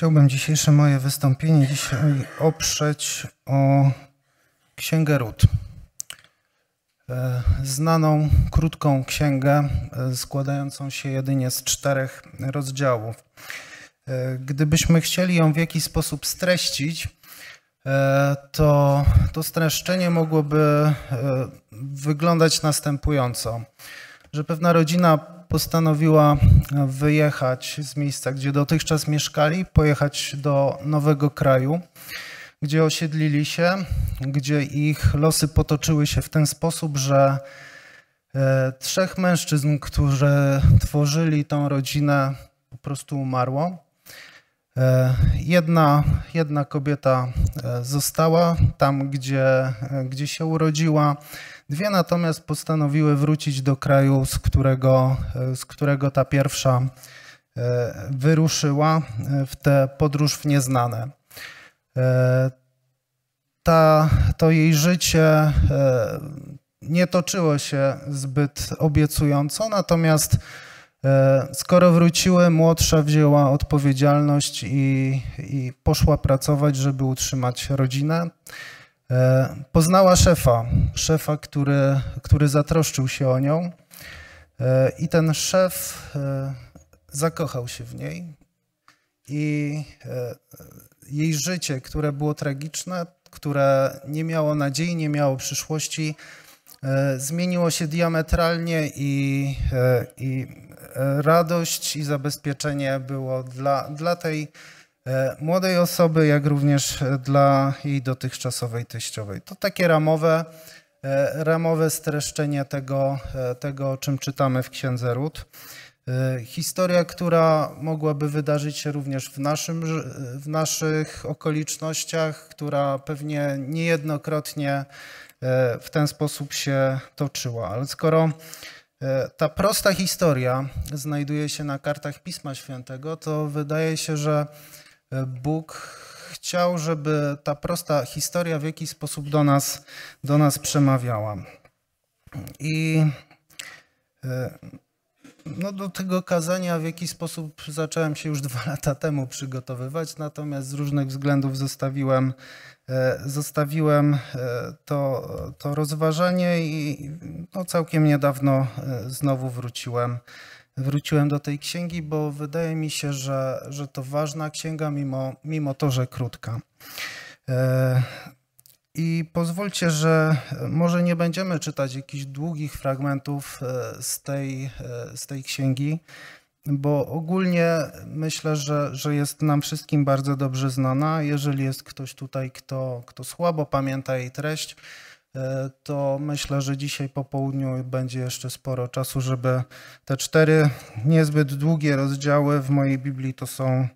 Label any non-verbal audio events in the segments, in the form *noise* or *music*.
Chciałbym dzisiejsze moje wystąpienie dzisiaj oprzeć o Księgę Rut. E, znaną, krótką księgę e, składającą się jedynie z czterech rozdziałów. E, gdybyśmy chcieli ją w jakiś sposób streścić, to to streszczenie mogłoby wyglądać następująco, że pewna rodzina postanowiła wyjechać z miejsca, gdzie dotychczas mieszkali, pojechać do nowego kraju, gdzie osiedlili się, gdzie ich losy potoczyły się w ten sposób, że e, trzech mężczyzn, którzy tworzyli tą rodzinę, po prostu umarło. E, jedna, jedna kobieta e, została tam, gdzie, gdzie się urodziła. Dwie natomiast postanowiły wrócić do kraju, z którego, e, z którego ta pierwsza e, wyruszyła e, w tę podróż w nieznane. Ta, to jej życie nie toczyło się zbyt obiecująco, natomiast skoro wróciły, młodsza wzięła odpowiedzialność i, i poszła pracować, żeby utrzymać rodzinę. E, poznała szefa, szefa, który, który zatroszczył się o nią e, i ten szef e, zakochał się w niej i jej życie, które było tragiczne, które nie miało nadziei, nie miało przyszłości, zmieniło się diametralnie i, i radość i zabezpieczenie było dla, dla tej E, młodej osoby, jak również e, dla jej dotychczasowej teściowej. To takie ramowe, e, ramowe streszczenie tego, tego, o czym czytamy w Księdze Ród. Historia, która mogłaby wydarzyć się również w, naszym, w naszych okolicznościach, która pewnie niejednokrotnie w ten sposób się toczyła. Ale skoro ta prosta historia znajduje się na kartach Pisma Świętego, to wydaje się, że E, Bóg chciał, żeby ta prosta historia w jakiś sposób do nas, do nas przemawiała. I e, no, do tego kazania w jakiś sposób zacząłem się już *laughs* dwa lata temu przygotowywać, natomiast z różnych względów zostawiłem, e, zostawiłem to, to rozważenie i no, całkiem niedawno znowu wróciłem, wróciłem do tej księgi, bo wydaje mi się, że, że to ważna księga, mimo, mimo to, że krótka. E, I pozwólcie, że może nie będziemy czytać jakichś długich fragmentów e, z tej, e, z tej księgi, bo ogólnie myślę, że, że jest nam wszystkim bardzo dobrze znana. Jeżeli jest ktoś tutaj, kto, kto słabo pamięta jej treść, E, to myślę, że dzisiaj po południu będzie jeszcze sporo czasu, żeby te cztery niezbyt długie rozdziały w mojej Biblii to są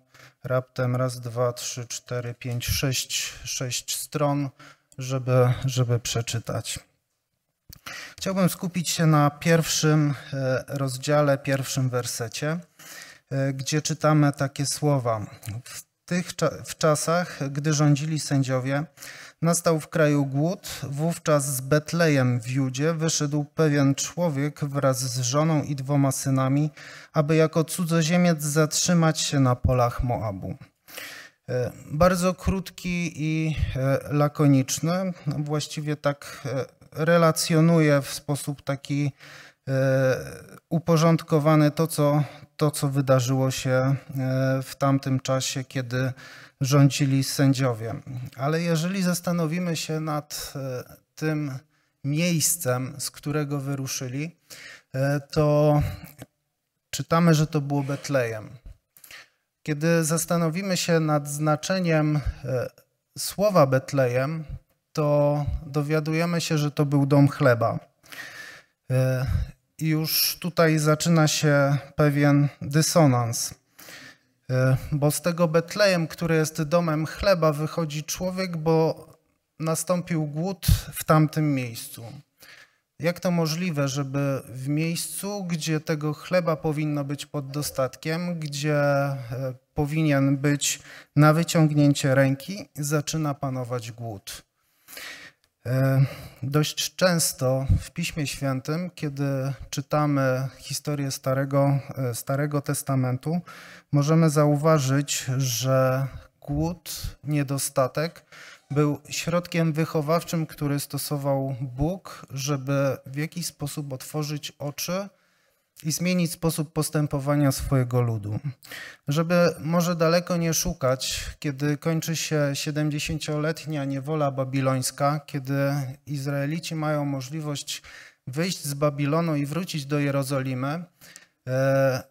raptem raz, dwa, trzy, cztery, pięć, sześć, sześć stron, żeby, żeby przeczytać. Chciałbym skupić się na pierwszym e, rozdziale, pierwszym wersecie, e, gdzie czytamy takie słowa. W tych w czasach, gdy rządzili sędziowie, Nastał w kraju głód, wówczas z Betlejem w Judzie wyszedł pewien człowiek wraz z żoną i dwoma synami, aby jako cudzoziemiec zatrzymać się na polach Moabu. E, bardzo krótki i e, lakoniczny, no, właściwie tak e, relacjonuje w sposób taki uporządkowany to co, to, co wydarzyło się w tamtym czasie, kiedy rządzili sędziowie. Ale jeżeli zastanowimy się nad e, tym miejscem, z którego wyruszyli, e, to czytamy, że to było Betlejem. Kiedy zastanowimy się nad znaczeniem e, słowa Betlejem, to dowiadujemy się, że to był dom chleba. I już tutaj zaczyna się pewien dysonans. E, bo z tego Betlejem, który jest domem chleba, wychodzi człowiek, bo nastąpił głód w tamtym miejscu. Jak to możliwe, żeby w miejscu, gdzie tego chleba powinno być pod dostatkiem, gdzie e, powinien być na wyciągnięcie ręki, zaczyna panować głód? E, dość często w Piśmie Świętym, kiedy czytamy historię Starego, e, Starego Testamentu, możemy zauważyć, że głód, niedostatek był środkiem wychowawczym, który stosował Bóg, żeby w jakiś sposób otworzyć oczy i zmienić sposób postępowania swojego ludu. Żeby może daleko nie szukać, kiedy kończy się 70-letnia niewola babilońska, kiedy Izraelici mają możliwość wyjść z Babilonu i wrócić do Jerozolimy, e,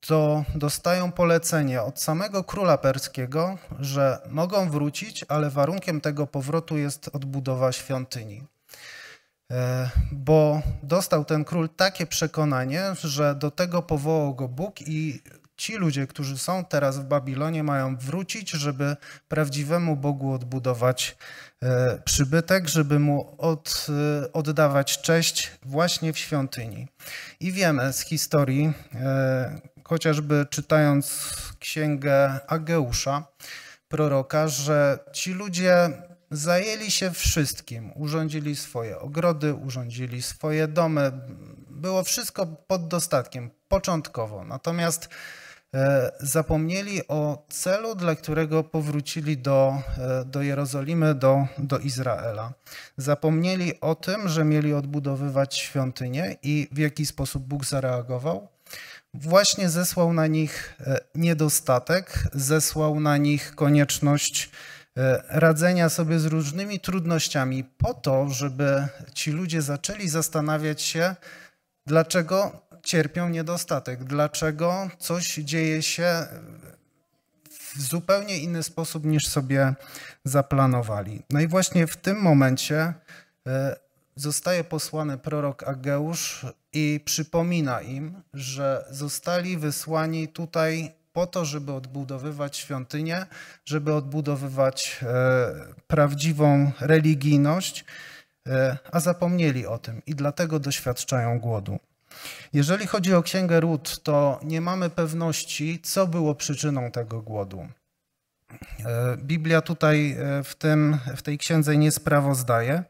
to dostają polecenie od samego króla perskiego, że mogą wrócić, ale warunkiem tego powrotu jest odbudowa świątyni. E, bo dostał ten król takie przekonanie, że do tego powołał go Bóg i ci ludzie, którzy są teraz w Babilonie, mają wrócić, żeby prawdziwemu Bogu odbudować e, przybytek, żeby mu od, e, oddawać cześć właśnie w świątyni. I wiemy z historii, chociażby czytając księgę Ageusza, proroka, że ci ludzie Zajęli się wszystkim, urządzili swoje ogrody, urządzili swoje domy. Było wszystko pod dostatkiem początkowo. Natomiast e, zapomnieli o celu, dla którego powrócili do, e, do Jerozolimy, do, do Izraela. Zapomnieli o tym, że mieli odbudowywać świątynię i w jaki sposób Bóg zareagował. Właśnie zesłał na nich e, niedostatek, zesłał na nich konieczność E, radzenia sobie z różnymi trudnościami, po to, żeby ci ludzie zaczęli zastanawiać się, dlaczego cierpią niedostatek, dlaczego coś dzieje się w zupełnie inny sposób niż sobie zaplanowali. No i właśnie w tym momencie e, zostaje posłany prorok Ageusz i przypomina im, że zostali wysłani tutaj po to, żeby odbudowywać świątynię, żeby odbudowywać e, prawdziwą religijność, e, a zapomnieli o tym i dlatego doświadczają głodu. Jeżeli chodzi o Księgę Ród, to nie mamy pewności, co było przyczyną tego głodu. E, Biblia tutaj w, tym, w tej księdze nie sprawozdaje,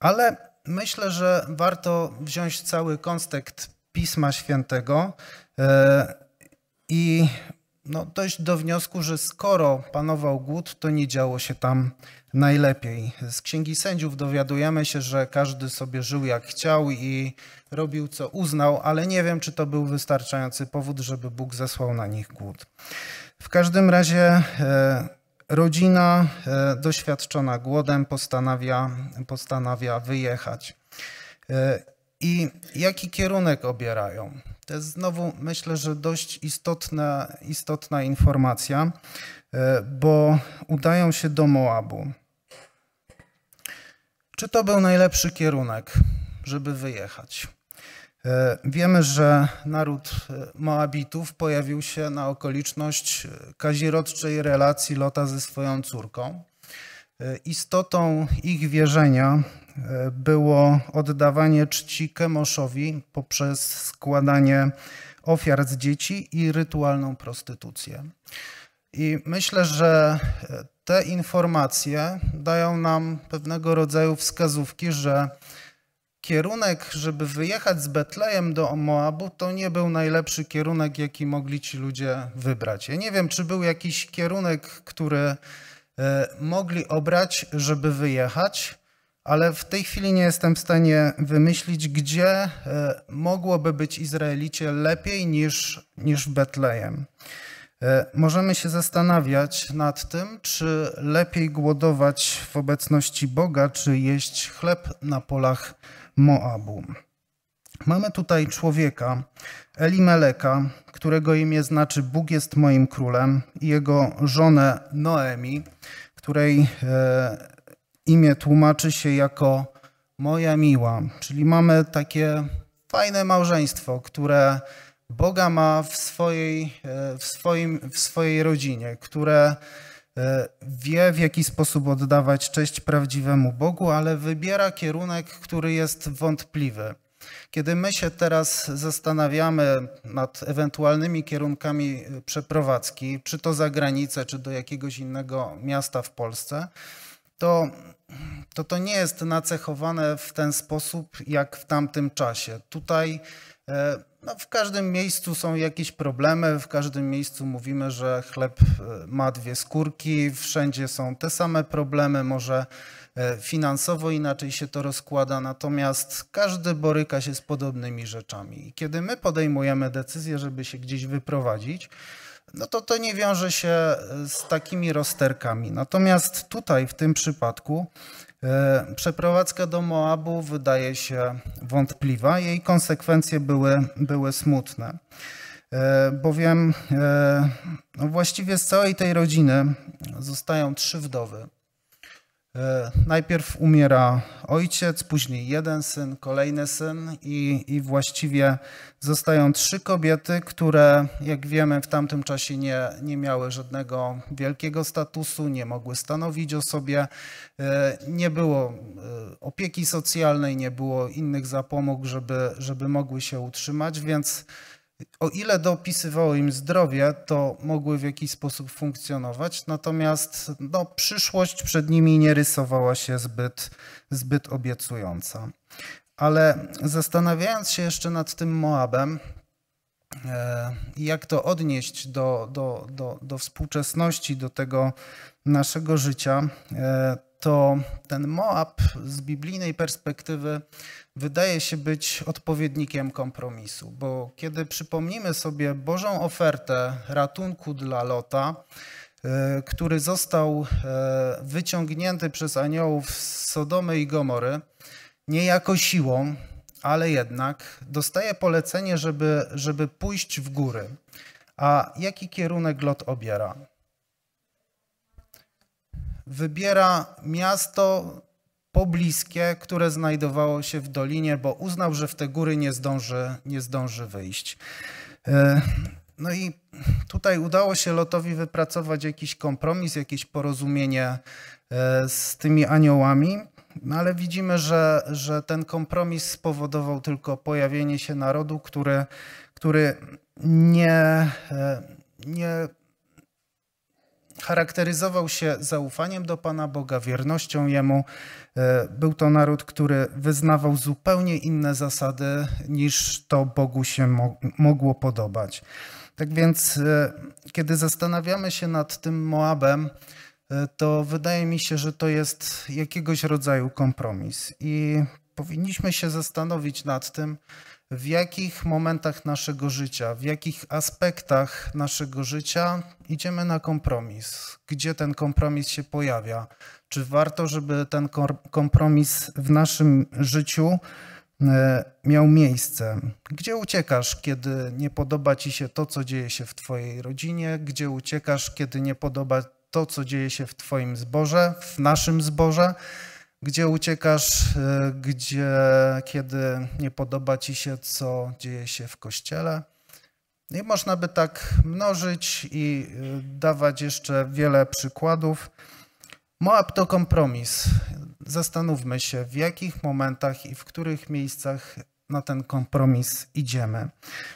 ale myślę, że warto wziąć cały kontekst Pisma Świętego i no, dojść do wniosku, że skoro panował głód, to nie działo się tam najlepiej. Z Księgi Sędziów dowiadujemy się, że każdy sobie żył jak chciał i robił co uznał, ale nie wiem, czy to był wystarczający powód, żeby Bóg zesłał na nich głód. W każdym razie e, rodzina e, doświadczona głodem postanawia, postanawia wyjechać. E, I jaki kierunek obierają? To jest znowu myślę, że dość istotna, istotna informacja, e, bo udają się do Moabu. Czy to był najlepszy kierunek, żeby wyjechać? E, wiemy, że naród e, Moabitów pojawił się na okoliczność kazirodczej relacji Lota ze swoją córką. Istotą ich wierzenia było oddawanie czci Kemoszowi poprzez składanie ofiar z dzieci i rytualną prostytucję. I myślę, że te informacje dają nam pewnego rodzaju wskazówki, że kierunek, żeby wyjechać z Betlejem do Moabu, to nie był najlepszy kierunek, jaki mogli ci ludzie wybrać. Ja nie wiem, czy był jakiś kierunek, który e, mogli obrać, żeby wyjechać ale w tej chwili nie jestem w stanie wymyślić, gdzie e, mogłoby być Izraelicie lepiej niż, niż w Betlejem. E, możemy się zastanawiać nad tym, czy lepiej głodować w obecności Boga, czy jeść chleb na polach Moabu. Mamy tutaj człowieka, Elimeleka, którego imię znaczy Bóg jest moim królem, i jego żonę Noemi, której e, imię tłumaczy się jako moja miła, czyli mamy takie fajne małżeństwo, które Boga ma w swojej, e, w swoim, w swojej rodzinie, które e, wie w jaki sposób oddawać cześć prawdziwemu Bogu, ale wybiera kierunek, który jest wątpliwy. Kiedy my się teraz zastanawiamy nad ewentualnymi kierunkami e, przeprowadzki, czy to za granicę, czy do jakiegoś innego miasta w Polsce, to to, to nie jest nacechowane w ten sposób jak w tamtym czasie. Tutaj e, no, w każdym miejscu są jakieś problemy, w każdym miejscu mówimy, że chleb e, ma dwie skórki, wszędzie są te same problemy, może e, finansowo inaczej się to rozkłada, natomiast każdy boryka się z podobnymi rzeczami. I kiedy my podejmujemy decyzję, żeby się gdzieś wyprowadzić, no to to nie wiąże się e, z takimi rozterkami. Natomiast tutaj, w tym przypadku, e, przeprowadzka do Moabu wydaje się wątpliwa, jej konsekwencje były, były smutne. E, bowiem no właściwie z całej tej rodziny zostają trzy wdowy. E, najpierw umiera ojciec, później jeden syn, kolejny syn, i, i właściwie zostają trzy kobiety, które, jak wiemy, w tamtym czasie nie, nie miały żadnego wielkiego statusu, nie mogły stanowić o sobie, e, nie było e, opieki socjalnej, nie było innych zapomóg, żeby, żeby mogły się utrzymać, więc o ile dopisywało im zdrowie, to mogły w jakiś sposób funkcjonować, natomiast no, przyszłość przed nimi nie rysowała się zbyt, zbyt obiecująca. Ale zastanawiając się jeszcze nad tym Moabem, E, jak to odnieść do, do, do, do współczesności, do tego naszego życia, e, to ten Moab z biblijnej perspektywy wydaje się być odpowiednikiem kompromisu, bo kiedy przypomnimy sobie Bożą ofertę ratunku dla Lota, e, który został wyciągnięty przez aniołów z Sodomy i Gomory, niejako siłą, ale jednak dostaje polecenie, żeby, żeby pójść w góry. A jaki kierunek lot obiera? Wybiera miasto pobliskie, które znajdowało się w dolinie, bo uznał, że w te góry nie zdąży, nie zdąży wyjść. E, no i tutaj udało się Lotowi wypracować jakiś kompromis, jakieś porozumienie e, z tymi aniołami. No ale widzimy, że, że ten kompromis spowodował tylko pojawienie się narodu, który, który nie, e, nie charakteryzował się zaufaniem do Pana Boga, wiernością Jemu. E, był to naród, który wyznawał zupełnie inne zasady niż to Bogu się mogło podobać. Tak więc, e, kiedy zastanawiamy się nad tym Moabem, E, to wydaje mi się, że to jest jakiegoś rodzaju kompromis i powinniśmy się zastanowić nad tym, w jakich momentach naszego życia, w jakich aspektach naszego życia idziemy na kompromis, gdzie ten kompromis się pojawia, czy warto, żeby ten kompromis w naszym życiu e, miał miejsce. Gdzie uciekasz, kiedy nie podoba ci się to, co dzieje się w twojej rodzinie? Gdzie uciekasz, kiedy nie podoba to, co dzieje się w Twoim zborze, w naszym zborze, gdzie uciekasz, e, gdzie, kiedy nie podoba Ci się, co dzieje się w kościele. I można by tak mnożyć i e, dawać jeszcze wiele przykładów. Moab to kompromis. Zastanówmy się, w jakich momentach i w których miejscach na ten kompromis idziemy.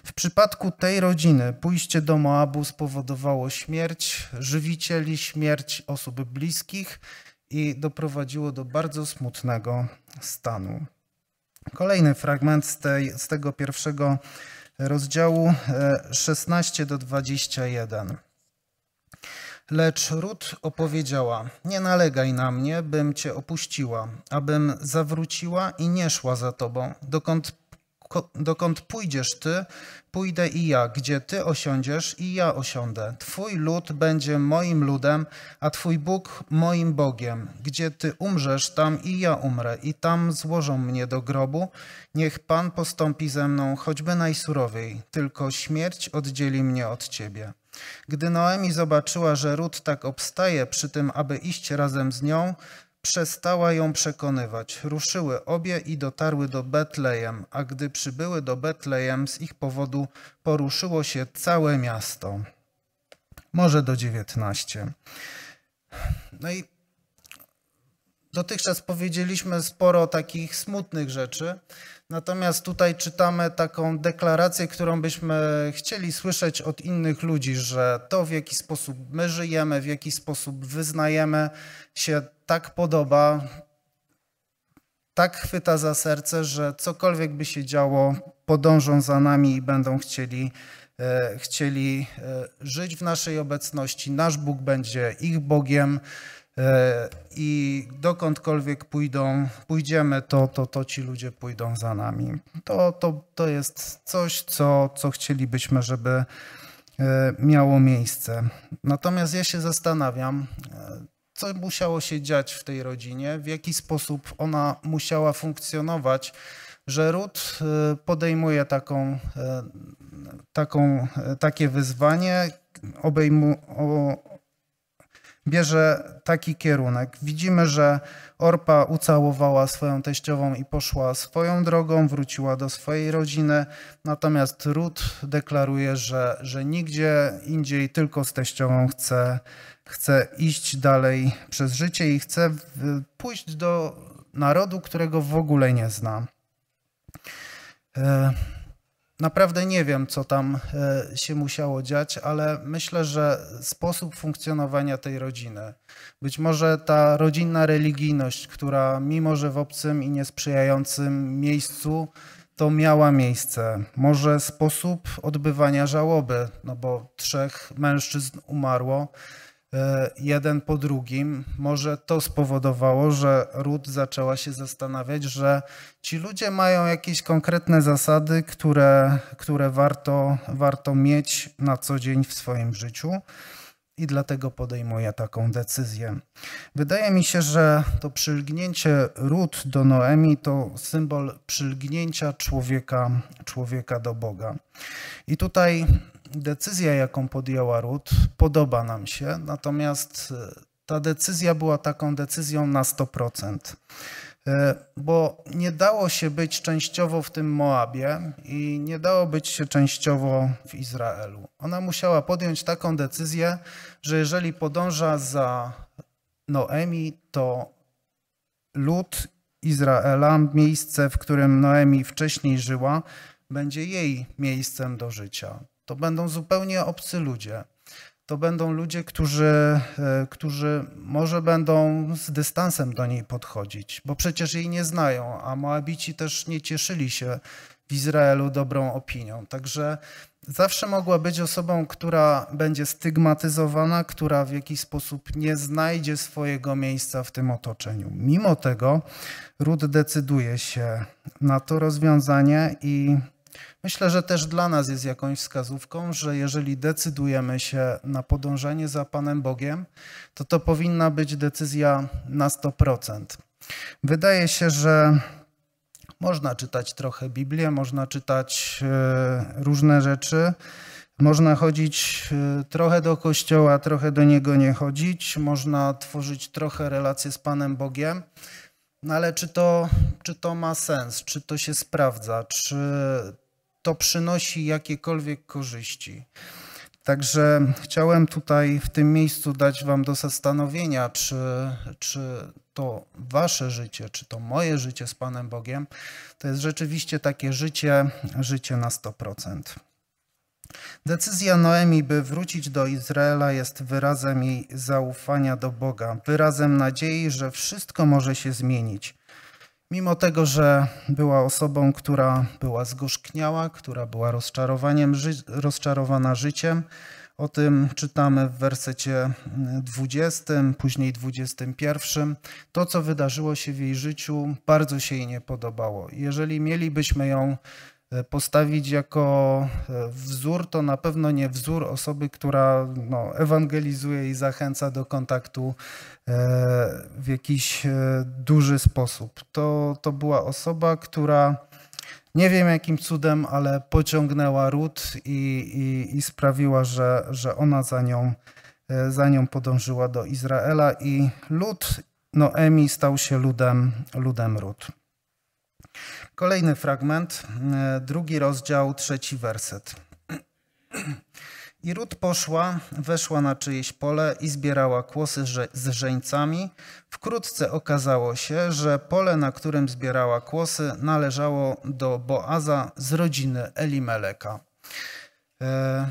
W przypadku tej rodziny pójście do Moabu spowodowało śmierć żywicieli, śmierć osób bliskich i doprowadziło do bardzo smutnego stanu. Kolejny fragment z, tej, z tego pierwszego rozdziału 16 e, do 21. Lecz Rut opowiedziała: Nie nalegaj na mnie, bym cię opuściła, abym zawróciła i nie szła za tobą. Dokąd, dokąd pójdziesz ty, pójdę i ja. Gdzie ty osiądziesz, i ja osiądę. Twój lud będzie moim ludem, a twój Bóg moim Bogiem. Gdzie ty umrzesz, tam i ja umrę, i tam złożą mnie do grobu. Niech Pan postąpi ze mną choćby najsurowiej, tylko śmierć oddzieli mnie od ciebie. Gdy Noemi zobaczyła, że Rut tak obstaje przy tym, aby iść razem z nią, przestała ją przekonywać. Ruszyły obie i dotarły do Betlejem, a gdy przybyły do Betlejem, z ich powodu poruszyło się całe miasto. Może do 19. No i dotychczas powiedzieliśmy sporo takich smutnych rzeczy. Natomiast tutaj czytamy taką deklarację, którą byśmy chcieli słyszeć od innych ludzi, że to w jaki sposób my żyjemy, w jaki sposób wyznajemy się tak podoba, tak chwyta za serce, że cokolwiek by się działo, podążą za nami i będą chcieli, e, chcieli e, żyć w naszej obecności. Nasz Bóg będzie ich Bogiem. E, I dokądkolwiek pójdą, pójdziemy, to, to, to ci ludzie pójdą za nami. To, to, to jest coś, co, co chcielibyśmy, żeby e, miało miejsce. Natomiast ja się zastanawiam, e, co musiało się dziać w tej rodzinie, w jaki sposób ona musiała funkcjonować, że Ród podejmuje taką, taką, takie wyzwanie, obejmu, bierze taki kierunek. Widzimy, że Orpa ucałowała swoją teściową i poszła swoją drogą, wróciła do swojej rodziny, natomiast Rut deklaruje, że, że nigdzie indziej, tylko z teściową chce, chce iść dalej przez życie i chce pójść do narodu, którego w ogóle nie zna. E, Naprawdę nie wiem, co tam e, się musiało dziać, ale myślę, że sposób funkcjonowania tej rodziny, być może ta rodzinna religijność, która mimo że w obcym i niesprzyjającym miejscu, to miała miejsce. Może sposób odbywania żałoby, no bo trzech mężczyzn umarło E, jeden po drugim. Może to spowodowało, że Ruth zaczęła się zastanawiać, że ci ludzie mają jakieś konkretne zasady, które, które warto, warto mieć na co dzień w swoim życiu. I dlatego podejmuje taką decyzję. Wydaje mi się, że to przylgnięcie Ruth do Noemi to symbol przylgnięcia człowieka, człowieka do Boga. I tutaj decyzja, jaką podjęła Rut, podoba nam się, natomiast e, ta decyzja była taką decyzją na 100%. E, bo nie dało się być częściowo w tym Moabie i nie dało być się częściowo w Izraelu. Ona musiała podjąć taką decyzję, że jeżeli podąża za Noemi, to lud Izraela, miejsce, w którym Noemi wcześniej żyła, będzie jej miejscem do życia. To będą zupełnie obcy ludzie. To będą ludzie, którzy, e, którzy może będą z dystansem do niej podchodzić, bo przecież jej nie znają, a Moabici też nie cieszyli się w Izraelu dobrą opinią. Także zawsze mogła być osobą, która będzie stygmatyzowana, która w jakiś sposób nie znajdzie swojego miejsca w tym otoczeniu. Mimo tego Ród decyduje się na to rozwiązanie i Myślę, że też dla nas jest jakąś wskazówką, że jeżeli decydujemy się na podążanie za Panem Bogiem, to to powinna być decyzja na 100%. Wydaje się, że można czytać trochę Biblię, można czytać e, różne rzeczy. Można chodzić e, trochę do kościoła, trochę do niego nie chodzić, można tworzyć trochę relacje z Panem Bogiem, no ale czy to, czy to ma sens, czy to się sprawdza, czy to przynosi jakiekolwiek korzyści. Także chciałem tutaj w tym miejscu dać Wam do zastanowienia, czy, czy to Wasze życie, czy to moje życie z Panem Bogiem, to jest rzeczywiście takie życie, życie na 100%. Decyzja Noemi, by wrócić do Izraela, jest wyrazem jej zaufania do Boga, wyrazem nadziei, że wszystko może się zmienić. Mimo tego, że była osobą, która była zgorzkniała, która była rozczarowaniem, ży rozczarowana życiem, o tym czytamy w wersecie 20, mm, później 21. To, co wydarzyło się w jej życiu, bardzo się jej nie podobało. Jeżeli mielibyśmy ją E, postawić jako e, wzór, to na pewno nie wzór osoby, która no, ewangelizuje i zachęca do kontaktu e, w jakiś duży sposób. To, to była osoba, która nie wiem jakim cudem, ale pociągnęła ród i, i, i sprawiła, że, że ona za nią, za nią podążyła do Izraela i lud Noemi stał się ludem, ludem ród. Kolejny fragment, e, drugi rozdział, trzeci werset. I Rut poszła, weszła na czyjeś pole i zbierała kłosy z żeńcami. Wkrótce okazało się, że pole, na którym zbierała kłosy, należało do Boaza z rodziny Elimeleka. E,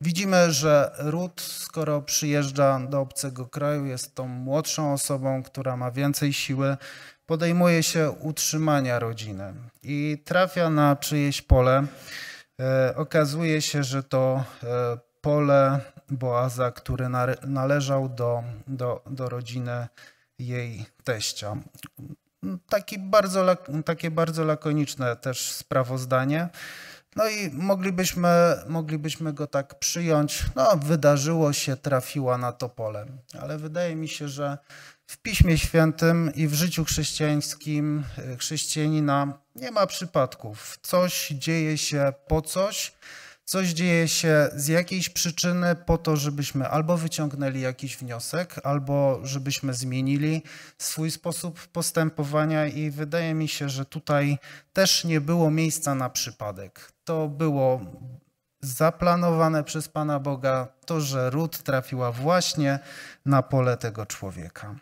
widzimy, że Rut, skoro przyjeżdża do obcego kraju, jest tą młodszą osobą, która ma więcej siły, podejmuje się utrzymania rodziny i trafia na czyjeś pole. E, okazuje się, że to e, pole Boaza, który należał do, do, do rodziny jej teścia. Taki bardzo, takie bardzo lakoniczne też sprawozdanie. No i moglibyśmy, moglibyśmy go tak przyjąć. No, wydarzyło się, trafiła na to pole. Ale wydaje mi się, że w Piśmie Świętym i w życiu chrześcijańskim e, chrześcijanina nie ma przypadków. Coś dzieje się po coś, coś dzieje się z jakiejś przyczyny po to, żebyśmy albo wyciągnęli jakiś wniosek, albo żebyśmy zmienili swój sposób postępowania i wydaje mi się, że tutaj też nie było miejsca na przypadek. To było zaplanowane przez Pana Boga to, że ród trafiła właśnie na pole tego człowieka.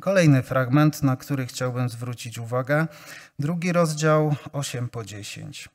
Kolejny fragment, na który chciałbym zwrócić uwagę, drugi rozdział 8 po 10.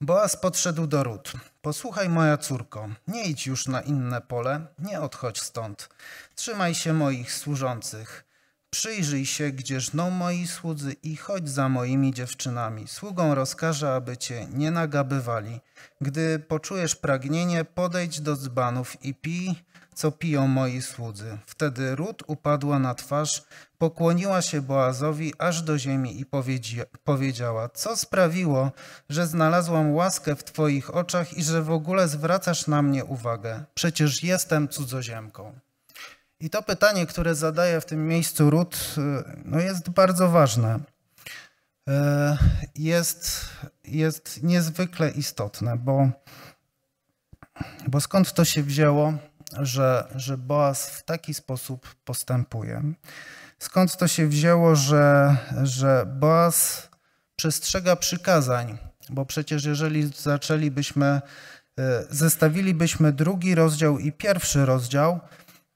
Boaz podszedł do Rut. Posłuchaj, moja córko, nie idź już na inne pole, nie odchodź stąd. Trzymaj się moich służących. Przyjrzyj się, gdzie żną moi słudzy i chodź za moimi dziewczynami. Sługą rozkażę, aby cię nie nagabywali. Gdy poczujesz pragnienie, podejdź do dzbanów i pij co piją moi słudzy. Wtedy Rut upadła na twarz, pokłoniła się Boazowi aż do ziemi i powiedziała, co sprawiło, że znalazłam łaskę w Twoich oczach i że w ogóle zwracasz na mnie uwagę? Przecież jestem cudzoziemką. I to pytanie, które zadaje w tym miejscu Rut, y, no jest bardzo ważne. Y, jest, jest niezwykle istotne, bo, bo skąd to się wzięło? że, że Boaz w taki sposób postępuje. Skąd to się wzięło, że, że Boaz przestrzega przykazań? Bo przecież jeżeli zaczęlibyśmy, e, zestawilibyśmy drugi rozdział i pierwszy rozdział,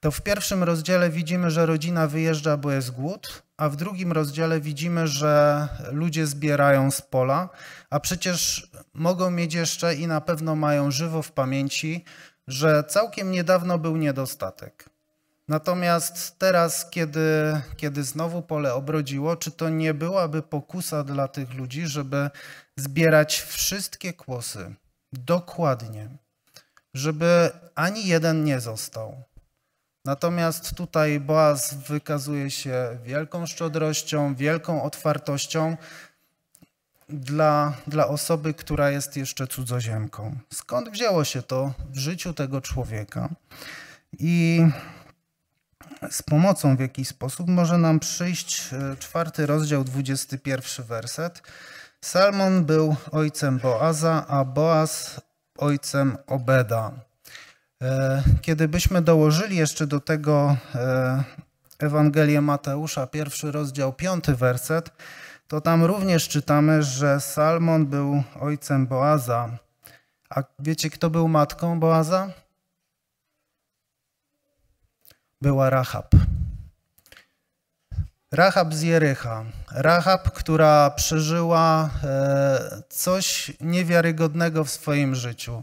to w pierwszym rozdziale widzimy, że rodzina wyjeżdża, bo jest głód, a w drugim rozdziale widzimy, że ludzie zbierają z pola, a przecież mogą mieć jeszcze i na pewno mają żywo w pamięci że całkiem niedawno był niedostatek. Natomiast teraz, kiedy, kiedy znowu pole obrodziło, czy to nie byłaby pokusa dla tych ludzi, żeby zbierać wszystkie kłosy dokładnie, żeby ani jeden nie został? Natomiast tutaj Boaz wykazuje się wielką szczodrością, wielką otwartością, dla, dla osoby, która jest jeszcze cudzoziemką. Skąd wzięło się to w życiu tego człowieka? I z pomocą w jakiś sposób może nam przyjść e, czwarty rozdział, 21 werset. Salmon był ojcem Boaza, a Boaz ojcem Obeda. E, Kiedy byśmy dołożyli jeszcze do tego e, Ewangelię Mateusza, pierwszy rozdział, piąty werset, to tam również czytamy, że Salmon był ojcem Boaza. A wiecie, kto był matką Boaza? Była Rahab. Rahab z Jericha. Rahab, która przeżyła e, coś niewiarygodnego w swoim życiu.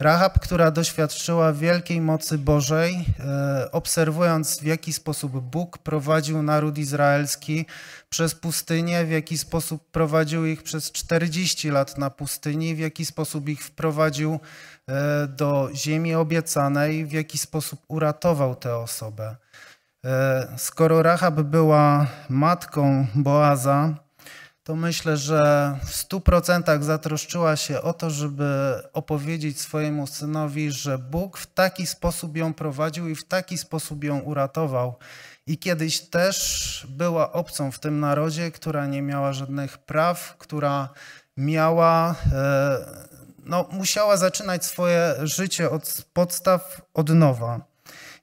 Rahab, która doświadczyła wielkiej mocy Bożej, e, obserwując w jaki sposób Bóg prowadził naród izraelski przez pustynię, w jaki sposób prowadził ich przez 40 lat na pustyni, w jaki sposób ich wprowadził e, do ziemi obiecanej, w jaki sposób uratował tę osobę. E, skoro Rahab była matką Boaza, to myślę, że w 100% zatroszczyła się o to, żeby opowiedzieć swojemu synowi, że Bóg w taki sposób ją prowadził i w taki sposób ją uratował. I kiedyś też była obcą w tym narodzie, która nie miała żadnych praw, która miała, e, no, musiała zaczynać swoje życie od podstaw, od nowa.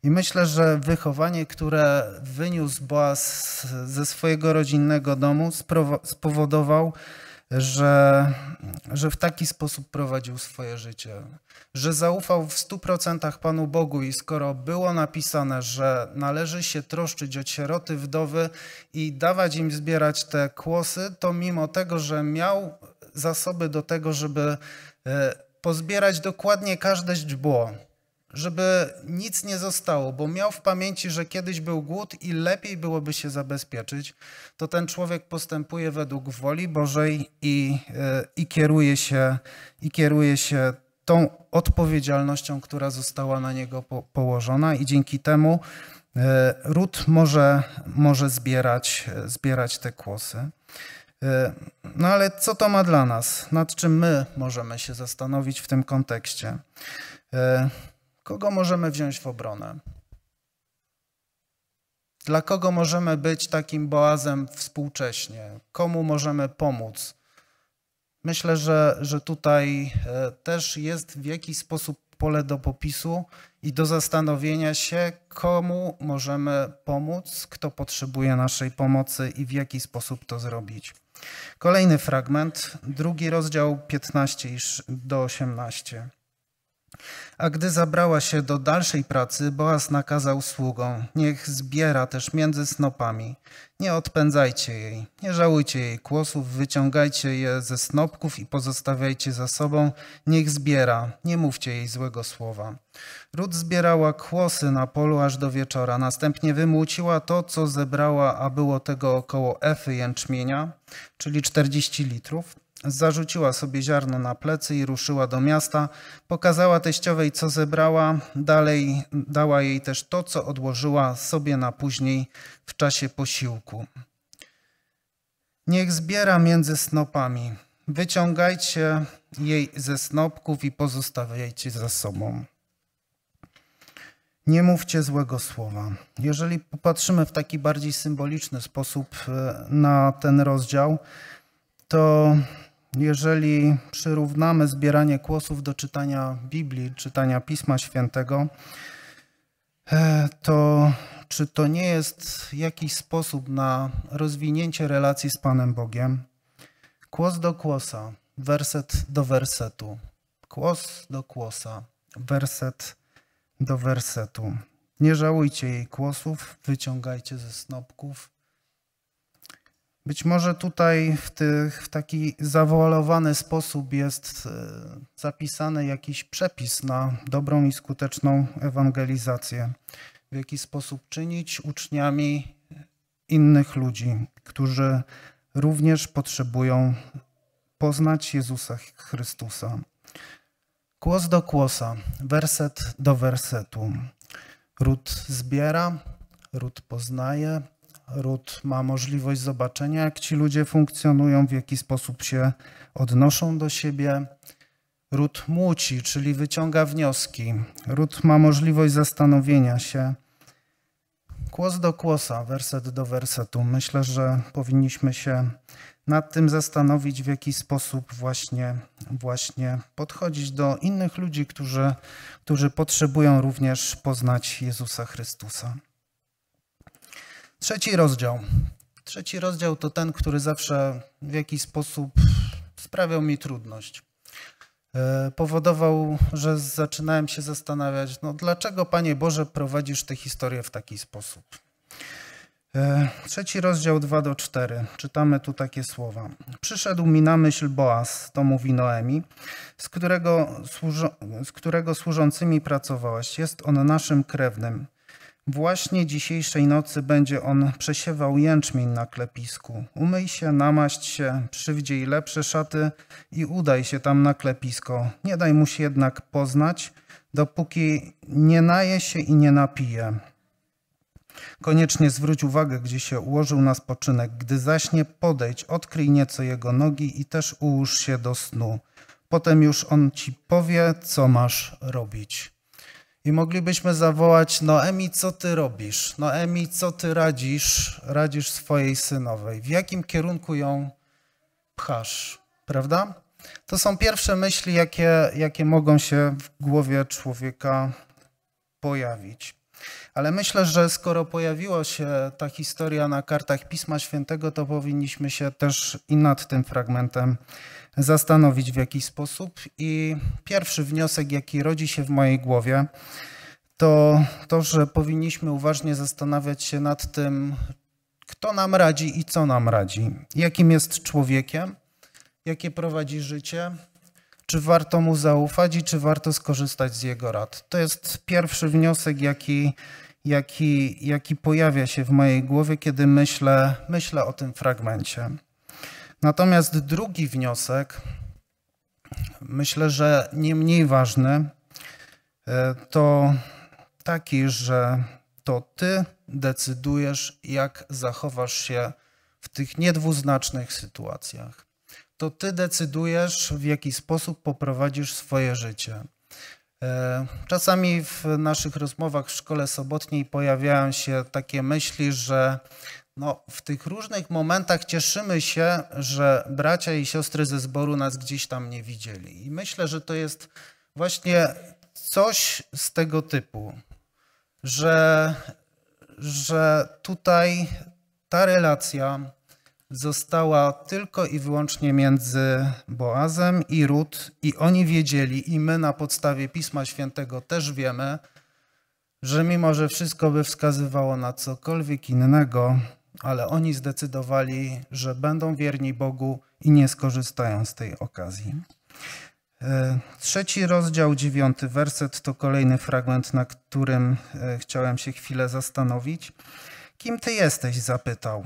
I myślę, że wychowanie, które wyniósł Boaz ze swojego rodzinnego domu, spowodował, że, że w taki sposób prowadził swoje życie. Że zaufał w 100% Panu Bogu, i skoro było napisane, że należy się troszczyć o sieroty, wdowy i dawać im zbierać te kłosy, to mimo tego, że miał zasoby do tego, żeby e, pozbierać dokładnie każde źdźbło żeby nic nie zostało, bo miał w pamięci, że kiedyś był głód i lepiej byłoby się zabezpieczyć, to ten człowiek postępuje według woli Bożej i, e, i, kieruje, się, i kieruje się tą odpowiedzialnością, która została na niego po, położona, i dzięki temu e, ród może, może zbierać, zbierać te kłosy. E, no ale co to ma dla nas? Nad czym my możemy się zastanowić w tym kontekście? Kogo możemy wziąć w obronę? Dla kogo możemy być takim boazem współcześnie? Komu możemy pomóc? Myślę, że, że tutaj e, też jest w jakiś sposób pole do popisu i do zastanowienia się, komu możemy pomóc, kto potrzebuje naszej pomocy i w jaki sposób to zrobić. Kolejny fragment, drugi rozdział 15 do 18. A gdy zabrała się do dalszej pracy, Boaz nakazał sługom: Niech zbiera też między snopami. Nie odpędzajcie jej, nie żałujcie jej kłosów, wyciągajcie je ze snopków i pozostawiajcie za sobą. Niech zbiera, nie mówcie jej złego słowa. Ród zbierała kłosy na polu aż do wieczora. Następnie wymłóciła to, co zebrała, a było tego około efy jęczmienia, czyli 40 litrów Zarzuciła sobie ziarno na plecy i ruszyła do miasta. Pokazała teściowej, co zebrała. Dalej dała jej też to, co odłożyła sobie na później w czasie posiłku. Niech zbiera między snopami. Wyciągajcie jej ze snopków i pozostawiajcie za sobą. Nie mówcie złego słowa. Jeżeli popatrzymy w taki bardziej symboliczny sposób e, na ten rozdział, to jeżeli przyrównamy zbieranie kłosów do czytania Biblii, czytania Pisma Świętego, e, to czy to nie jest jakiś sposób na rozwinięcie relacji z Panem Bogiem? Kłos do kłosa, werset do wersetu, kłos do kłosa, werset do wersetu. Nie żałujcie jej kłosów, wyciągajcie ze snopków, być może tutaj w, tych, w taki zawoalowany sposób jest e, zapisany jakiś przepis na dobrą i skuteczną ewangelizację. W jaki sposób czynić uczniami innych ludzi, którzy również potrzebują poznać Jezusa Chrystusa. Kłos do kłosa, werset do wersetu. Ród zbiera, ród poznaje, ród ma możliwość zobaczenia, jak ci ludzie funkcjonują, w jaki sposób się odnoszą do siebie. Ród młóci, czyli wyciąga wnioski. Ród ma możliwość zastanowienia się. Kłos do kłosa, werset do wersetu. Myślę, że powinniśmy się nad tym zastanowić, w jaki sposób właśnie, właśnie podchodzić do innych ludzi, którzy, którzy potrzebują również poznać Jezusa Chrystusa. Trzeci rozdział. Trzeci rozdział to ten, który zawsze w jakiś sposób sprawiał mi trudność. E, powodował, że zaczynałem się zastanawiać, no dlaczego Panie Boże prowadzisz tę historię w taki sposób. E, trzeci rozdział 2 do 4. Czytamy tu takie słowa. Przyszedł mi na myśl Boaz, to mówi Noemi, z którego, służo, z którego służącymi pracowałaś. Jest on naszym krewnym. Właśnie dzisiejszej nocy będzie on przesiewał jęczmień na klepisku. Umyj się, namaść się, przywdziej lepsze szaty i udaj się tam na klepisko. Nie daj mu się jednak poznać, dopóki nie naje się i nie napije. Koniecznie zwróć uwagę, gdzie się ułożył na spoczynek. Gdy zaśnie, podejdź, odkryj nieco jego nogi i też ułóż się do snu. Potem już on ci powie, co masz robić. I moglibyśmy zawołać, Noemi, co ty robisz? Noemi, co ty radzisz, radzisz swojej synowej? W jakim kierunku ją pchasz? Prawda? To są pierwsze myśli, jakie, jakie mogą się w głowie człowieka pojawić. Ale myślę, że skoro pojawiła się ta historia na kartach Pisma Świętego, to powinniśmy się też i nad tym fragmentem zastanowić w jakiś sposób. I pierwszy wniosek, jaki rodzi się w mojej głowie, to to, że powinniśmy uważnie zastanawiać się nad tym, kto nam radzi i co nam radzi, jakim jest człowiekiem, jakie prowadzi życie, czy warto mu zaufać i czy warto skorzystać z jego rad. To jest pierwszy wniosek, jaki, jaki, jaki pojawia się w mojej głowie, kiedy myślę, myślę o tym fragmencie. Natomiast drugi wniosek, myślę, że nie mniej ważny, e, to taki, że to ty decydujesz, jak zachowasz się w tych niedwuznacznych sytuacjach. To ty decydujesz, w jaki sposób poprowadzisz swoje życie. E, czasami w naszych rozmowach w szkole sobotniej pojawiają się takie myśli, że no, w tych różnych momentach cieszymy się, że bracia i siostry ze zboru nas gdzieś tam nie widzieli. I myślę, że to jest właśnie coś z tego typu, że, że tutaj ta relacja została tylko i wyłącznie między Boazem i Rut i oni wiedzieli i my na podstawie Pisma Świętego też wiemy, że mimo, że wszystko by wskazywało na cokolwiek innego, ale oni zdecydowali, że będą wierni Bogu i nie skorzystają z tej okazji. E, trzeci rozdział, dziewiąty werset to kolejny fragment, na którym e, chciałem się chwilę zastanowić. Kim ty jesteś? zapytał.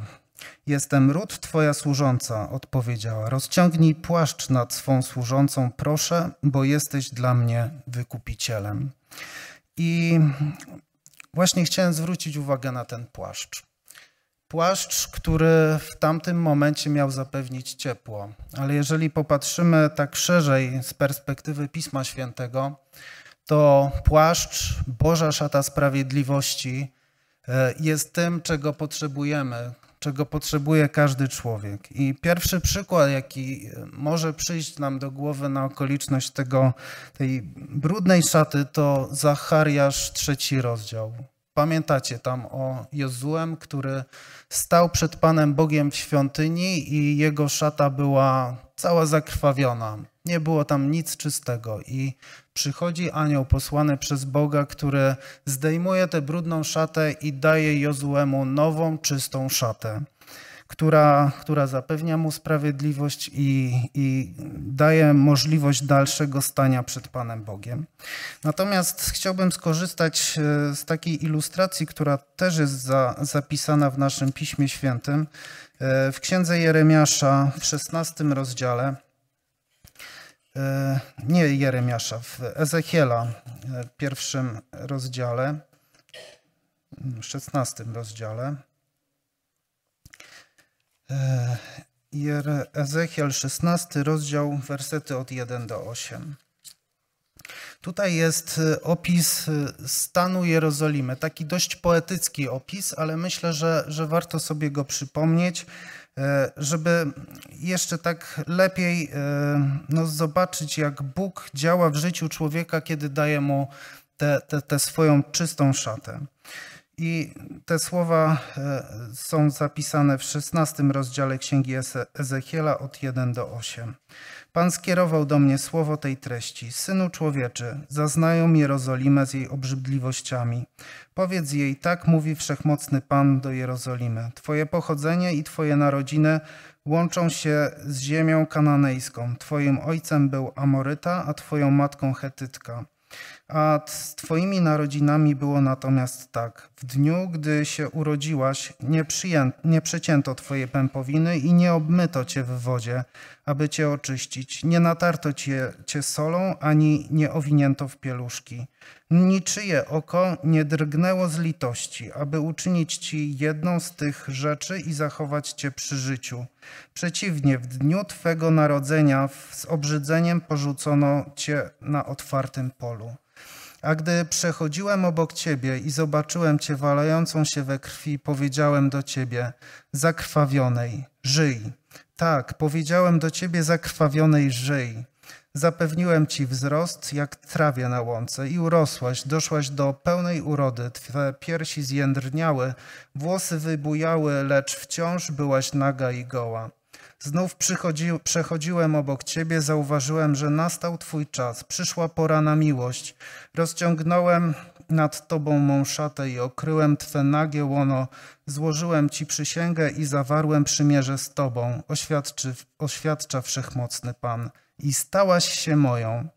Jestem ród twoja służąca, odpowiedziała. Rozciągnij płaszcz nad swą służącą, proszę, bo jesteś dla mnie wykupicielem. I właśnie chciałem zwrócić uwagę na ten płaszcz. Płaszcz, który w tamtym momencie miał zapewnić ciepło. Ale jeżeli popatrzymy tak szerzej z perspektywy Pisma Świętego, to płaszcz Boża Szata Sprawiedliwości e, jest tym, czego potrzebujemy, czego potrzebuje każdy człowiek. I pierwszy przykład, jaki e, może przyjść nam do głowy na okoliczność tego, tej brudnej szaty, to Zachariasz trzeci rozdział. Pamiętacie tam o Jozuem, który stał przed Panem Bogiem w świątyni i jego szata była cała zakrwawiona. Nie było tam nic czystego i przychodzi anioł posłany przez Boga, który zdejmuje tę brudną szatę i daje Jozuemu nową, czystą szatę która, która zapewnia mu sprawiedliwość i, i daje możliwość dalszego stania przed Panem Bogiem. Natomiast chciałbym skorzystać e, z takiej ilustracji, która też jest za, zapisana w naszym Piśmie Świętym, e, w Księdze Jeremiasza w 16 rozdziale e, nie Jeremiasza, w Ezechiela pierwszym rozdziale, 16 mm, rozdziale. E, Ezechiel 16, rozdział, wersety od 1 do 8. Tutaj jest e, opis e, stanu Jerozolimy, taki dość poetycki opis, ale myślę, że, że warto sobie go przypomnieć, żeby jeszcze tak lepiej no, zobaczyć, jak Bóg działa w życiu człowieka, kiedy daje mu tę swoją czystą szatę. I te słowa e, są zapisane w 16 rozdziale Księgi Ezechiela od 1 do 8. Pan skierował do mnie słowo tej treści. Synu człowieczy, zaznają Jerozolimę z jej obrzydliwościami. Powiedz jej, tak mówi wszechmocny Pan do Jerozolimy. Twoje pochodzenie i twoje narodziny łączą się z ziemią kananejską. Twoim ojcem był Amoryta, a twoją matką Hetytka. A z twoimi narodzinami było natomiast tak. W dniu, gdy się urodziłaś, nie, nie przecięto twojej pępowiny i nie obmyto cię w wodzie, aby cię oczyścić. Nie natarto cię, cię solą, ani nie owinięto w pieluszki. Niczyje oko nie drgnęło z litości, aby uczynić ci jedną z tych rzeczy i zachować cię przy życiu. Przeciwnie, w dniu twego narodzenia z obrzydzeniem porzucono cię na otwartym polu. A gdy przechodziłem obok ciebie i zobaczyłem cię walającą się we krwi, powiedziałem do ciebie, zakrwawionej, żyj. Tak, powiedziałem do ciebie, zakrwawionej, żyj. Zapewniłem ci wzrost jak trawie na łące i urosłaś, doszłaś do pełnej urody, twe piersi zjędrniały, włosy wybujały, lecz wciąż byłaś naga i goła. Znów przechodziłem obok ciebie, zauważyłem, że nastał twój czas, przyszła pora na miłość. Rozciągnąłem nad tobą mą szatę i okryłem twe nagie łono, złożyłem ci przysięgę i zawarłem przymierze z tobą, oświadczy, oświadcza wszechmocny Pan. I stałaś się moją.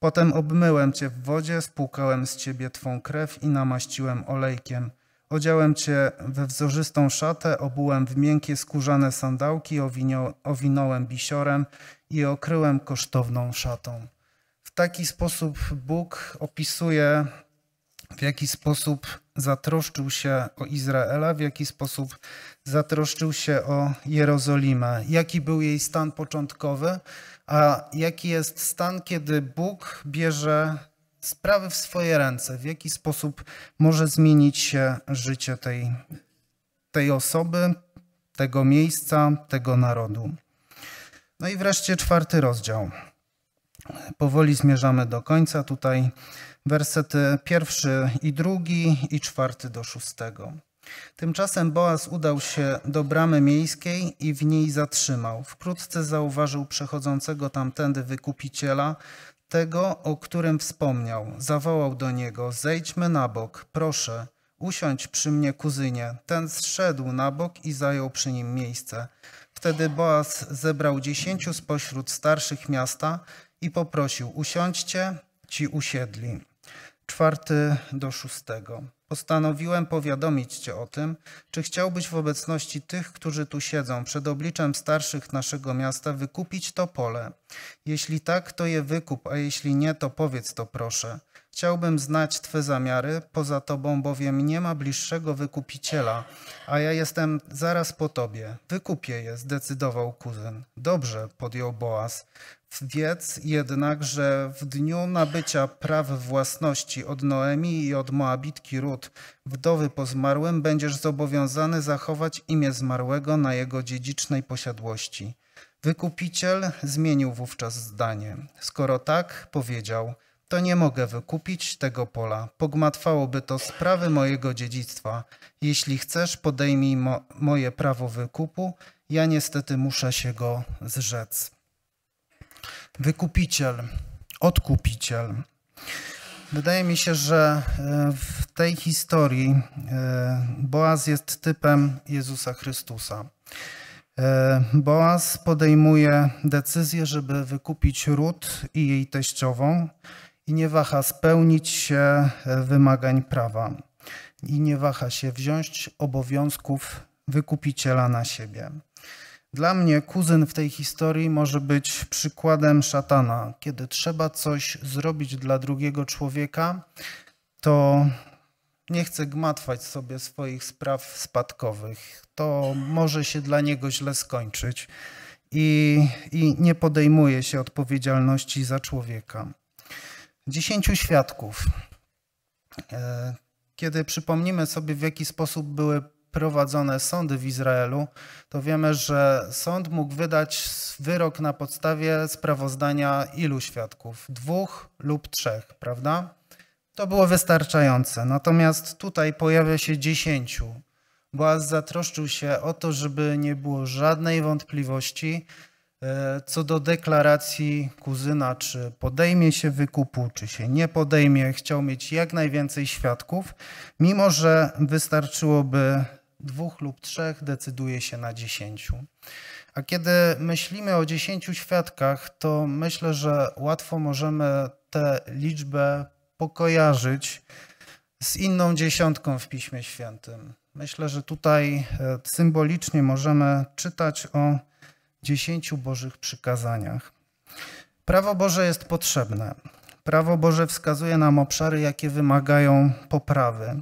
Potem obmyłem cię w wodzie, spłukałem z ciebie twą krew i namaściłem olejkiem. Odziałem cię we wzorzystą szatę, obułem w miękkie skórzane sandałki, owinio, owinąłem bisiorem i okryłem kosztowną szatą. W taki sposób Bóg opisuje, w jaki sposób zatroszczył się o Izraela, w jaki sposób zatroszczył się o Jerozolimę, jaki był jej stan początkowy, a jaki jest stan, kiedy Bóg bierze sprawy w swoje ręce, w jaki sposób może zmienić się życie tej, tej osoby, tego miejsca, tego narodu. No i wreszcie czwarty rozdział. Powoli zmierzamy do końca. Tutaj wersety pierwszy i drugi i czwarty do szóstego. Tymczasem Boaz udał się do bramy miejskiej i w niej zatrzymał. Wkrótce zauważył przechodzącego tamtędy wykupiciela, tego, o którym wspomniał, zawołał do niego: Zejdźmy na bok, proszę, usiądź przy mnie, kuzynie. Ten zszedł na bok i zajął przy nim miejsce. Wtedy Boaz zebrał dziesięciu spośród starszych miasta i poprosił: Usiądźcie, ci usiedli. Czwarty do szóstego. Postanowiłem powiadomić Cię o tym, czy chciałbyś w obecności tych, którzy tu siedzą, przed obliczem starszych naszego miasta, wykupić to pole. Jeśli tak, to je wykup, a jeśli nie, to powiedz to proszę. Chciałbym znać Twe zamiary, poza Tobą bowiem nie ma bliższego wykupiciela, a ja jestem zaraz po Tobie. Wykupię je, zdecydował kuzyn. Dobrze, podjął Boaz. Wiedz jednak, że w dniu nabycia praw własności od Noemi i od Moabitki Rut, wdowy po zmarłym, będziesz zobowiązany zachować imię zmarłego na jego dziedzicznej posiadłości. Wykupiciel zmienił wówczas zdanie. Skoro tak, powiedział – to nie mogę wykupić tego pola. Pogmatwałoby to sprawy mojego dziedzictwa. Jeśli chcesz, podejmij mo moje prawo wykupu. Ja niestety muszę się go zrzec. Wykupiciel, odkupiciel. Wydaje mi się, że e, w tej historii e, Boaz jest typem Jezusa Chrystusa. E, Boaz podejmuje decyzję, żeby wykupić Rut i jej teściową, i nie waha spełnić się e, wymagań prawa i nie waha się wziąć obowiązków wykupiciela na siebie. Dla mnie kuzyn w tej historii może być przykładem szatana. Kiedy trzeba coś zrobić dla drugiego człowieka, to nie chce gmatwać sobie swoich spraw spadkowych. To może się dla niego źle skończyć i, i nie podejmuje się odpowiedzialności za człowieka dziesięciu świadków. E, kiedy przypomnimy sobie, w jaki sposób były prowadzone sądy w Izraelu, to wiemy, że sąd mógł wydać wyrok na podstawie sprawozdania ilu świadków? Dwóch lub trzech, prawda? To było wystarczające. Natomiast tutaj pojawia się dziesięciu. Boaz zatroszczył się o to, żeby nie było żadnej wątpliwości, E, co do deklaracji kuzyna, czy podejmie się wykupu, czy się nie podejmie, chciał mieć jak najwięcej świadków, mimo że wystarczyłoby dwóch lub trzech, decyduje się na dziesięciu. A kiedy myślimy o dziesięciu świadkach, to myślę, że łatwo możemy tę liczbę pokojarzyć z inną dziesiątką w Piśmie Świętym. Myślę, że tutaj e, symbolicznie możemy czytać o dziesięciu Bożych przykazaniach. Prawo Boże jest potrzebne. Prawo Boże wskazuje nam obszary, jakie wymagają poprawy.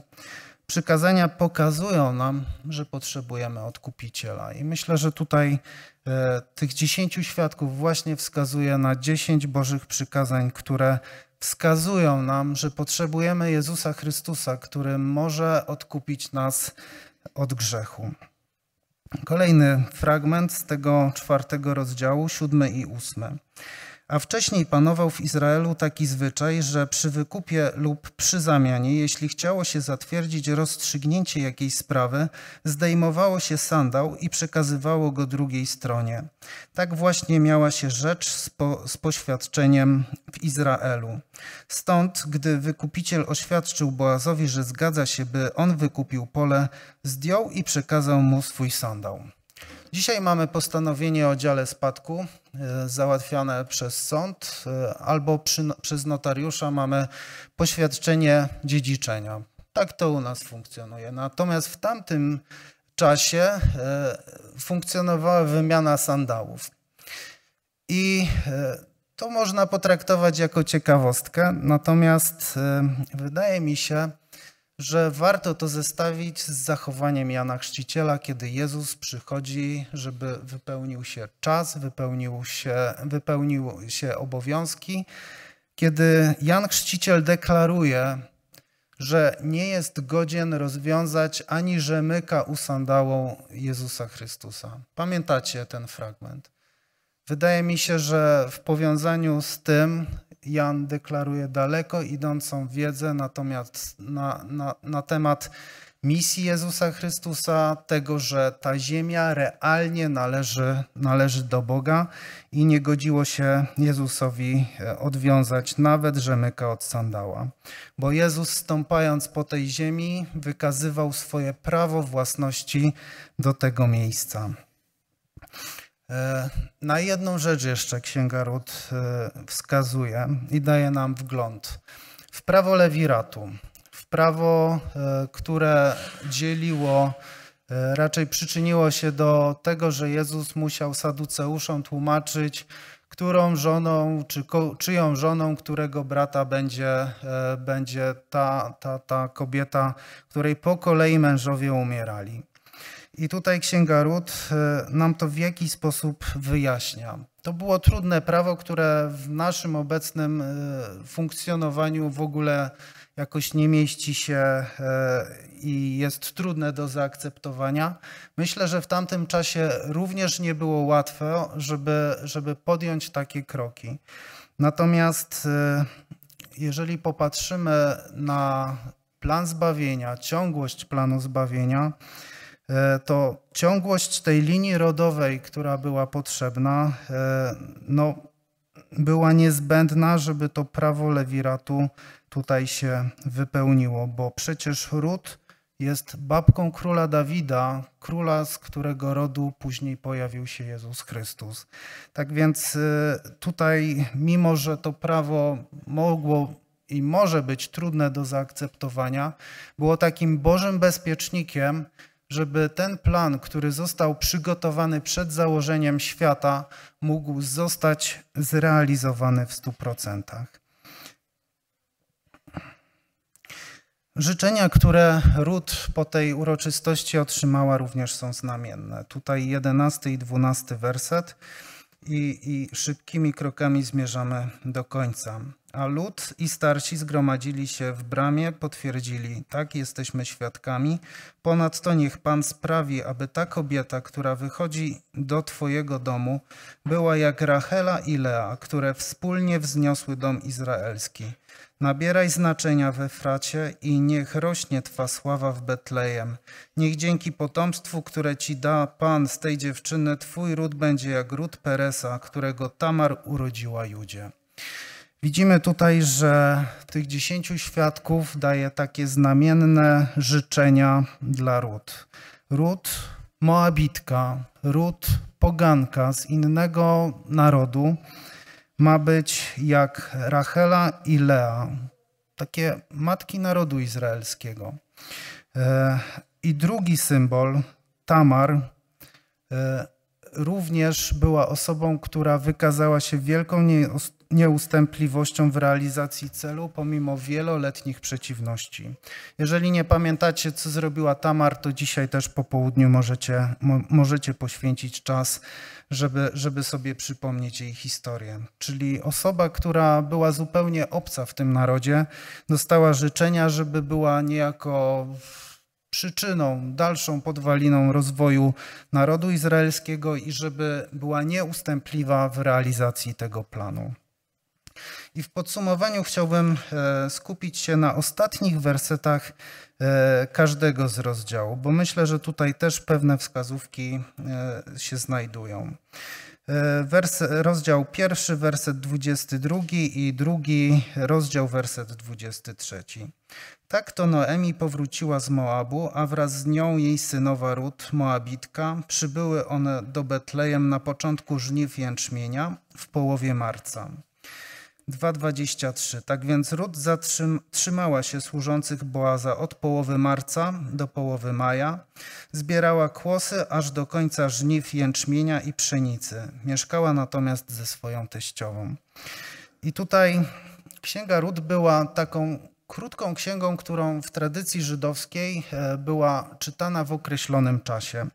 Przykazania pokazują nam, że potrzebujemy odkupiciela. I myślę, że tutaj e, tych dziesięciu świadków właśnie wskazuje na dziesięć Bożych przykazań, które wskazują nam, że potrzebujemy Jezusa Chrystusa, który może odkupić nas od grzechu. Kolejny fragment z tego czwartego rozdziału, siódmy i ósmy. A wcześniej panował w Izraelu taki zwyczaj, że przy wykupie lub przy zamianie, jeśli chciało się zatwierdzić rozstrzygnięcie jakiejś sprawy, zdejmowało się sandał i przekazywało go drugiej stronie. Tak właśnie miała się rzecz z, po, z poświadczeniem w Izraelu. Stąd, gdy wykupiciel oświadczył Boazowi, że zgadza się, by on wykupił pole, zdjął i przekazał mu swój sandał. Dzisiaj mamy postanowienie o dziale spadku e, załatwiane przez sąd e, albo przy, no, przez notariusza mamy poświadczenie dziedziczenia. Tak to u nas funkcjonuje. Natomiast w tamtym czasie e, funkcjonowała wymiana sandałów. I to można potraktować jako ciekawostkę, natomiast wydaje mi się, że warto to zestawić z zachowaniem Jana Chrzciciela, kiedy Jezus przychodzi, żeby wypełnił się czas, wypełnił się, wypełnił się obowiązki. Kiedy Jan Chrzciciel deklaruje, że nie jest godzien rozwiązać ani rzemyka usandałą Jezusa Chrystusa. Pamiętacie ten fragment? Wydaje mi się, że w powiązaniu z tym Jan deklaruje daleko idącą wiedzę natomiast na, na, na temat misji Jezusa Chrystusa, tego, że ta ziemia realnie należy, należy do Boga i nie godziło się Jezusowi e, odwiązać nawet rzemyka od sandała. Bo Jezus stąpając po tej ziemi wykazywał swoje prawo własności do tego miejsca. E, na jedną rzecz jeszcze Księga Ród e, wskazuje i daje nam wgląd. W prawo lewiratu, w prawo, e, które dzieliło, raczej przyczyniło się do tego, że Jezus musiał saduceuszom tłumaczyć, którą żoną, czy czyją żoną, którego brata będzie, będzie ta, ta, ta kobieta, której po kolei mężowie umierali. I tutaj Księga Ród e, nam to w jakiś sposób wyjaśnia. To było trudne prawo, które w naszym obecnym e, funkcjonowaniu w ogóle jakoś nie mieści się e, i jest trudne do zaakceptowania. Myślę, że w tamtym czasie również nie było łatwe, żeby, żeby podjąć takie kroki. Natomiast jeżeli popatrzymy na plan zbawienia, ciągłość planu zbawienia, E, to ciągłość tej linii rodowej, która była potrzebna, e, no, była niezbędna, żeby to prawo lewiratu tutaj się wypełniło, bo przecież ród jest babką króla Dawida, króla, z którego rodu później pojawił się Jezus Chrystus. Tak więc e, tutaj, mimo że to prawo mogło i może być trudne do zaakceptowania, było takim Bożym bezpiecznikiem, żeby ten plan, który został przygotowany przed założeniem świata, mógł zostać zrealizowany w 100%. Życzenia, które Ród po tej uroczystości otrzymała, również są znamienne. Tutaj jedenasty i dwunasty werset i, i szybkimi krokami zmierzamy do końca. A lud i starsi zgromadzili się w bramie, potwierdzili, tak jesteśmy świadkami. Ponadto niech Pan sprawi, aby ta kobieta, która wychodzi do Twojego domu, była jak Rachela i Lea, które wspólnie wzniosły dom izraelski. Nabieraj znaczenia we Fracie i niech rośnie Twa sława w Betlejem. Niech dzięki potomstwu, które Ci da Pan z tej dziewczyny, Twój ród będzie jak ród Peresa, którego Tamar urodziła Judzie. Widzimy tutaj, że tych dziesięciu świadków daje takie znamienne życzenia dla ród. Ród Moabitka, ród Poganka z innego narodu, ma być jak Rachela i Lea, takie matki narodu izraelskiego. E, I drugi symbol, Tamar, e, również była osobą, która wykazała się wielką nieustępliwością w realizacji celu pomimo wieloletnich przeciwności. Jeżeli nie pamiętacie, co zrobiła Tamar, to dzisiaj też po południu możecie, możecie poświęcić czas, żeby, żeby sobie przypomnieć jej historię. Czyli osoba, która była zupełnie obca w tym narodzie, dostała życzenia, żeby była niejako przyczyną, dalszą podwaliną rozwoju narodu izraelskiego i żeby była nieustępliwa w realizacji tego planu. I w podsumowaniu chciałbym e, skupić się na ostatnich wersetach e, każdego z rozdziału, bo myślę, że tutaj też pewne wskazówki e, się znajdują. rozdział pierwszy, werset 22 i drugi rozdział, werset 23. Tak to Noemi powróciła z Moabu, a wraz z nią jej synowa Rut, Moabitka. Przybyły one do Betlejem na początku żniw jęczmienia w połowie marca. 2.23. Tak więc Rut zatrzymała się służących Boaza od połowy marca do połowy maja. Zbierała kłosy aż do końca żniw jęczmienia i pszenicy. Mieszkała natomiast ze swoją teściową. I tutaj księga Rut była taką krótką księgą, którą w tradycji żydowskiej e, była czytana w określonym czasie.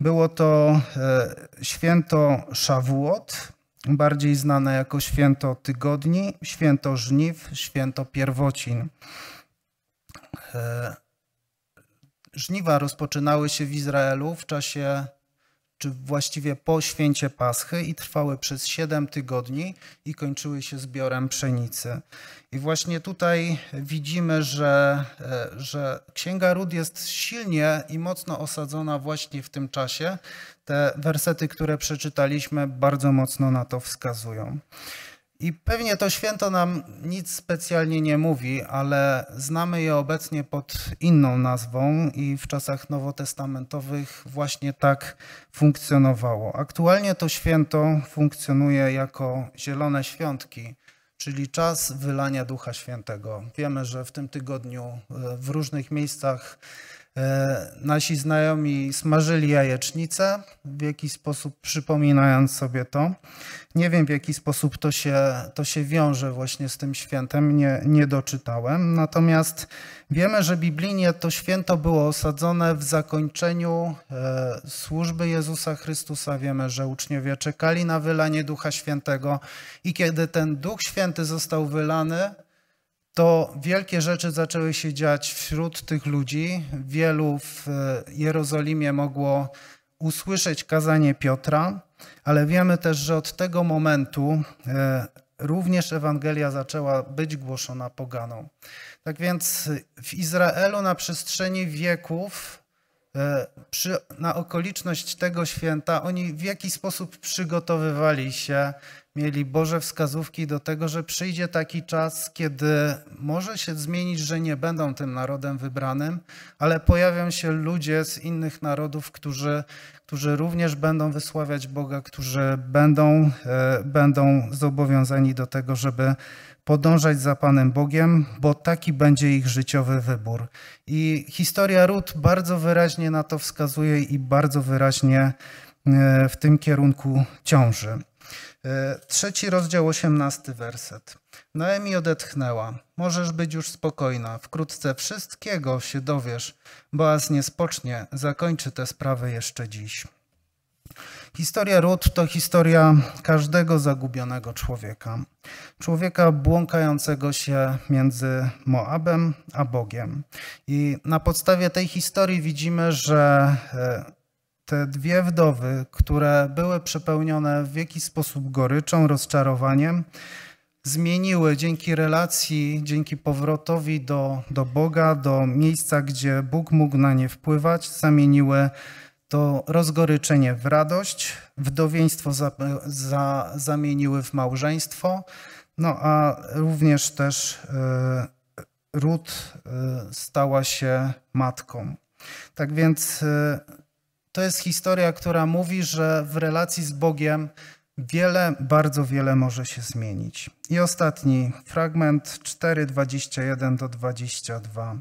Było to e, święto Szawuot, bardziej znane jako święto tygodni, święto żniw, święto pierwocin. E, żniwa rozpoczynały się w Izraelu w czasie czy właściwie po święcie Paschy i trwały przez 7 tygodni i kończyły się zbiorem pszenicy. I właśnie tutaj widzimy, że, e, że Księga Ród jest silnie i mocno osadzona właśnie w tym czasie. Te wersety, które przeczytaliśmy, bardzo mocno na to wskazują. I pewnie to święto nam nic specjalnie nie mówi, ale znamy je obecnie pod inną nazwą i w czasach nowotestamentowych właśnie tak funkcjonowało. Aktualnie to święto funkcjonuje jako Zielone Świątki, czyli czas wylania Ducha Świętego. Wiemy, że w tym tygodniu e, w różnych miejscach E, nasi znajomi smażyli jajecznicę, w jakiś sposób przypominając sobie to. Nie wiem, w jaki sposób to się, to się wiąże właśnie z tym świętem, nie, nie doczytałem. Natomiast wiemy, że biblijnie to święto było osadzone w zakończeniu e, służby Jezusa Chrystusa. Wiemy, że uczniowie czekali na wylanie Ducha Świętego i kiedy ten Duch Święty został wylany, to wielkie rzeczy zaczęły się dziać wśród tych ludzi. Wielu w e, Jerozolimie mogło usłyszeć kazanie Piotra, ale wiemy też, że od tego momentu e, również Ewangelia zaczęła być głoszona poganą. Tak więc w Izraelu na przestrzeni wieków, e, przy, na okoliczność tego święta, oni w jakiś sposób przygotowywali się mieli Boże wskazówki do tego, że przyjdzie taki czas, kiedy może się zmienić, że nie będą tym narodem wybranym, ale pojawią się ludzie z innych narodów, którzy, którzy również będą wysławiać Boga, którzy będą, e, będą zobowiązani do tego, żeby podążać za Panem Bogiem, bo taki będzie ich życiowy wybór. I historia Rut bardzo wyraźnie na to wskazuje i bardzo wyraźnie e, w tym kierunku ciąży. E, trzeci rozdział, osiemnasty werset. Noemi odetchnęła. Możesz być już spokojna. Wkrótce wszystkiego się dowiesz. Boaz nie spocznie. Zakończy tę sprawę jeszcze dziś. Historia Rut to historia każdego zagubionego człowieka. Człowieka błąkającego się między Moabem a Bogiem. I na podstawie tej historii widzimy, że e, te dwie wdowy, które były przepełnione w jakiś sposób goryczą, rozczarowaniem, zmieniły dzięki relacji, dzięki powrotowi do, do Boga, do miejsca, gdzie Bóg mógł na nie wpływać, zamieniły to rozgoryczenie w radość, wdowieństwo za, za, zamieniły w małżeństwo, no a również też y, y, stała się matką. Tak więc e, to jest historia, która mówi, że w relacji z Bogiem wiele, bardzo wiele może się zmienić. I ostatni fragment 4:21 do 22.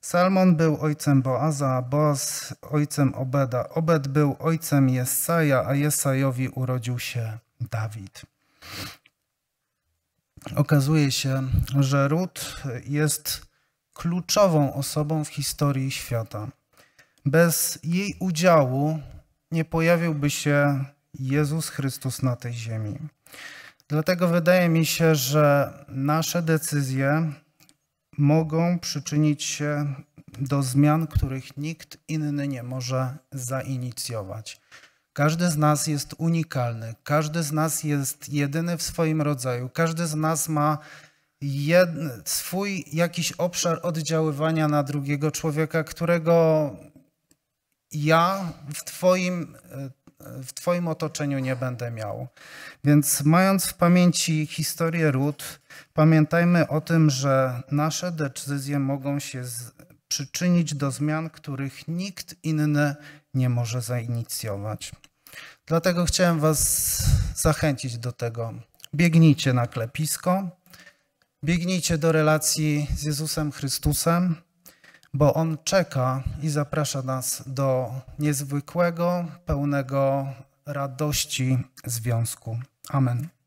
Salmon był ojcem Boaza, a Boaz ojcem Obeda. Obed był ojcem Jesaja, a Jesajowi urodził się Dawid. Okazuje się, że Rut jest kluczową osobą w historii świata. Bez jej udziału nie pojawiłby się Jezus Chrystus na tej ziemi. Dlatego wydaje mi się, że nasze decyzje mogą przyczynić się do zmian, których nikt inny nie może zainicjować. Każdy z nas jest unikalny, każdy z nas jest jedyny w swoim rodzaju, każdy z nas ma jed, swój jakiś obszar oddziaływania na drugiego człowieka, którego ja w Twoim, e, w twoim otoczeniu nie będę miał. Więc mając w pamięci historię ród, pamiętajmy o tym, że nasze decyzje mogą się z, przyczynić do zmian, których nikt inny nie może zainicjować. Dlatego chciałem Was zachęcić do tego. Biegnijcie na klepisko, biegnijcie do relacji z Jezusem Chrystusem bo On czeka i zaprasza nas do niezwykłego, pełnego radości związku. Amen.